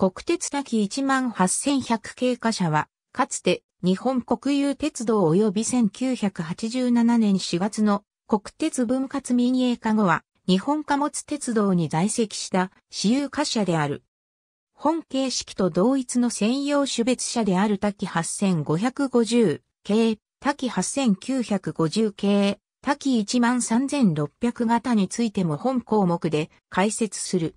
国鉄滝18100系貨車は、かつて日本国有鉄道及び1987年4月の国鉄分割民営化後は、日本貨物鉄道に在籍した私有貨車である。本形式と同一の専用種別車である滝8550系、滝8950系、滝13600型についても本項目で解説する。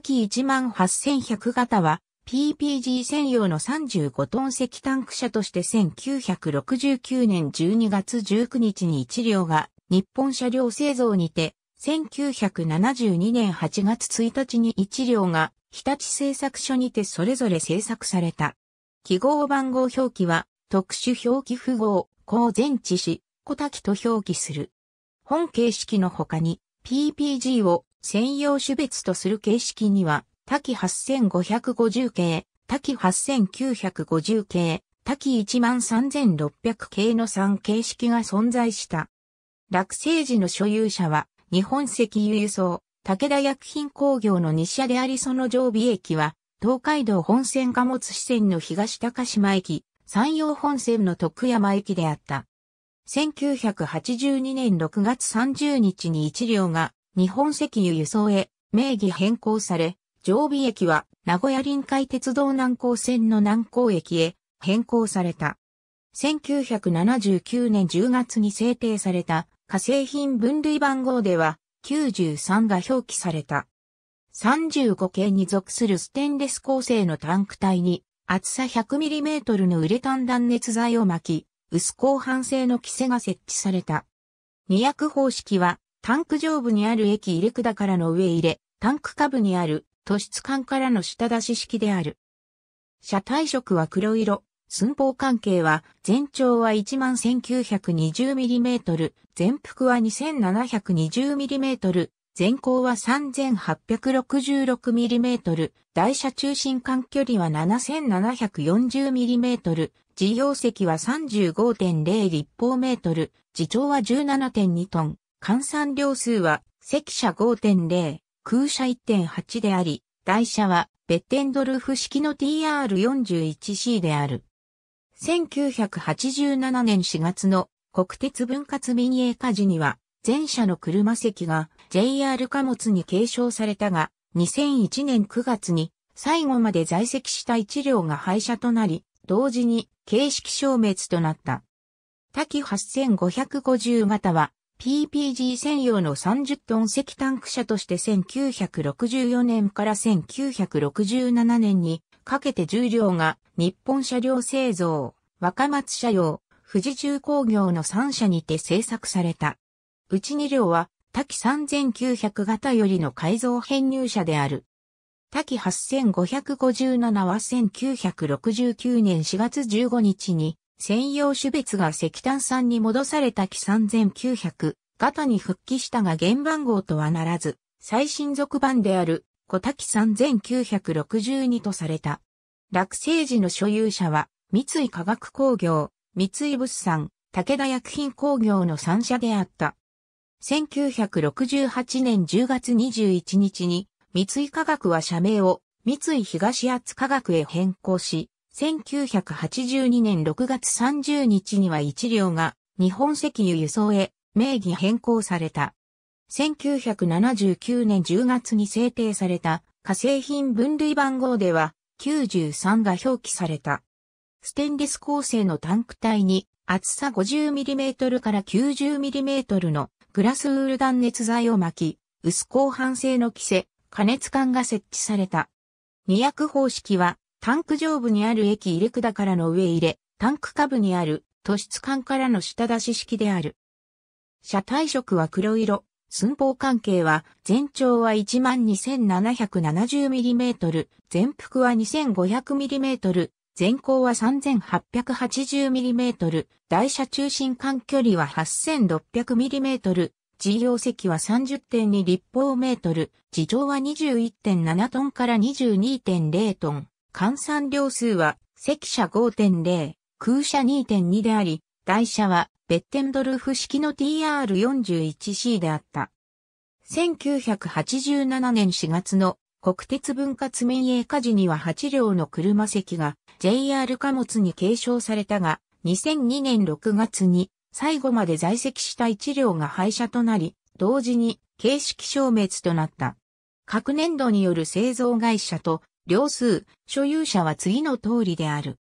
岐18100型は PPG 専用の35トン石タンク車として1969年12月19日に1両が日本車両製造にて1972年8月1日に1両が日立製作所にてそれぞれ製作された。記号番号表記は特殊表記符号、高前置詞、小滝と表記する。本形式の他に PPG を専用種別とする形式には、多岐8550系、多岐8950系、多岐13600系の3形式が存在した。落成時の所有者は、日本石油輸送、武田薬品工業の2社でありその常備駅は、東海道本線貨物支線の東高島駅、山陽本線の徳山駅であった。1982年6月30日に1両が日本石油輸送へ名義変更され、常備駅は名古屋臨海鉄道南港線の南港駅へ変更された。1979年10月に制定された化成品分類番号では93が表記された。35系に属するステンレス構成のタンク体に厚さ 100mm のウレタン断熱材を巻き、薄鋼板製の規制が設置された。200方式はタンク上部にある液入れ管からの上入れ、タンク下部にある突出管からの下出し式である。車体色は黒色、寸法関係は全長は 11,920mm、全幅は 2,720mm、全高は 3,866mm、台車中心間距離は 7,740mm、自容積は35.0立方メートル、自重は17.2トン。換算量数は、赤車5.0、空車1.8であり、台車は、ベッテンドルフ式の TR41C である。1987年4月の国鉄分割民営化時には、全車の車席が JR 貨物に継承されたが、2001年9月に最後まで在籍した1両が廃車となり、同時に形式消滅となった。機8550型は PPG 専用の30トン石タンク車として1964年から1967年にかけて重量が日本車両製造、若松車用、富士重工業の3社にて製作された。うち2両は、多機3900型よりの改造編入車である。多機8557は1969年4月15日に専用種別が石炭産に戻された機3900型に復帰したが原番号とはならず、最新続版である小滝3962とされた。落成時の所有者は、三井化学工業、三井物産、武田薬品工業の3社であった。1968年10月21日に、三井化学は社名を三井東厚化学へ変更し、1982年6月30日には1両が日本石油輸送へ名義変更された。1979年10月に制定された化成品分類番号では93が表記された。ステンレス構成のタンク体に厚さ 50mm から 90mm のグラスウール断熱材を巻き、薄鋼板製の規制、加熱管が設置された。二役方式はタンク上部にある液入れ管からの上入れ、タンク下部にある突出管からの下出し式である。車体色は黒色、寸法関係は全長は 12,770mm、全幅は 2,500mm、全高は 3,880mm、台車中心間距離は 8,600mm、事業積は30.2立方メートル、地上は21.7トンから22.0トン。換算量数は、赤車5.0、空車2.2であり、台車は、ベッテンドルフ式の TR41C であった。1987年4月の国鉄分割民営火事には8両の車席が JR 貨物に継承されたが、2002年6月に最後まで在籍した1両が廃車となり、同時に形式消滅となった。各年度による製造会社と両数、所有者は次の通りである。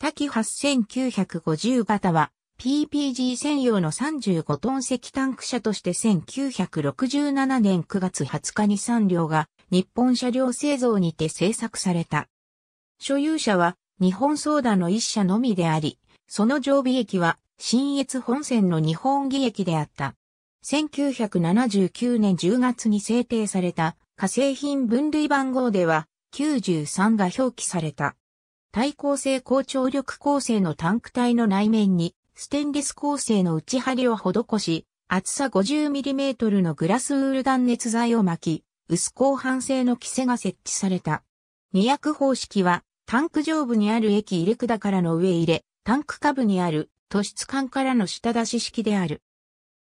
多機8950型は、PPG 専用の35トン石タ車として1967年9月20日に3両が日本車両製造にて製作された。所有者は日本ソーダの一社のみであり、その常備駅は新越本線の日本儀駅であった。1979年10月に制定された火成品分類番号では93が表記された。耐抗性高張力構成のタンク体の内面にステンレス構成の内張りを施し、厚さ 50mm のグラスウール断熱材を巻き、薄鋼板製の規制が設置された。二役方式は、タンク上部にある液入れ管からの上入れ、タンク下部にある突出管からの下出し式である。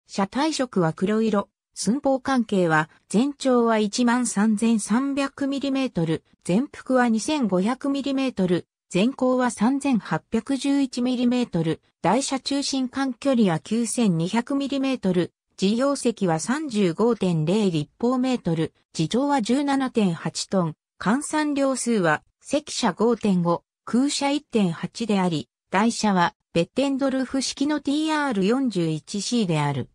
車体色は黒色、寸法関係は、全長は 13,300mm、全幅は 2500mm、全高は 3811mm、台車中心間距離は 9200mm、自業席は35.0立方メートル、自上は17.8トン、換算量数は、席車5.5、空車1.8であり、台車は、ベッテンドルフ式の TR41C である。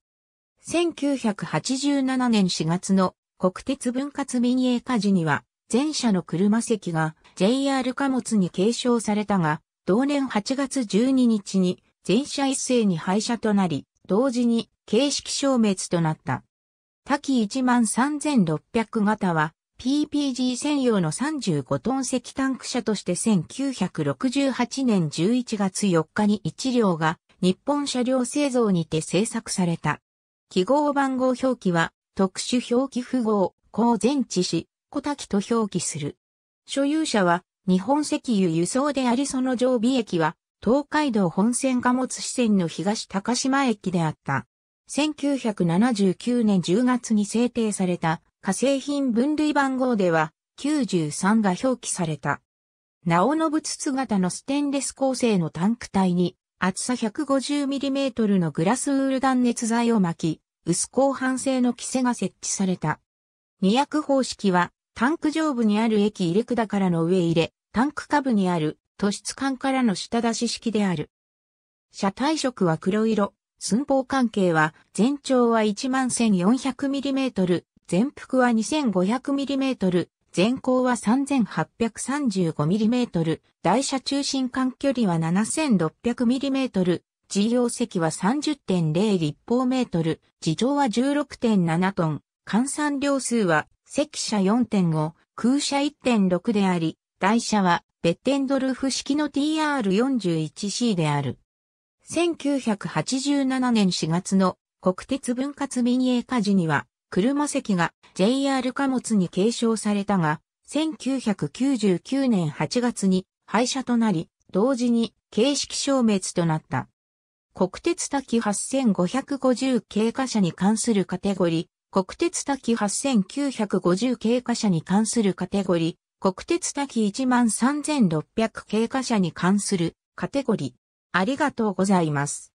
1987年4月の国鉄分割民営化時には、前者の車席が JR 貨物に継承されたが、同年8月12日に全車一斉に廃車となり、同時に形式消滅となった。多岐13600型は PPG 専用の35トン石タンク車として1968年11月4日に1両が日本車両製造にて製作された。記号番号表記は、特殊表記符号、公前置し、小滝と表記する。所有者は、日本石油輸送でありその常備駅は、東海道本線貨物支線の東高島駅であった。1979年10月に制定された、化成品分類番号では、93が表記された。なおのぶつつ型のステンレス構成のタンク体に、厚さ 150mm のグラスウール断熱材を巻き、薄鋼板製の規制が設置された。二役方式は、タンク上部にある液入れ管からの上入れ、タンク下部にある突出管からの下出し式である。車体色は黒色、寸法関係は全長は 11,400mm、全幅は 2500mm、全高は 3835mm、台車中心間距離は 7600mm、事業席は30.0立方メートル、地上は16.7トン、換算量数は席車4.5、空車1.6であり、台車はベッテンドルフ式の TR41C である。1987年4月の国鉄分割民営化時には車席が JR 貨物に継承されたが、1999年8月に廃車となり、同時に形式消滅となった。国鉄滝8550経過者に関するカテゴリー、国鉄滝8950経過者に関するカテゴリー、国鉄滝13600経過者に関するカテゴリー。ありがとうございます。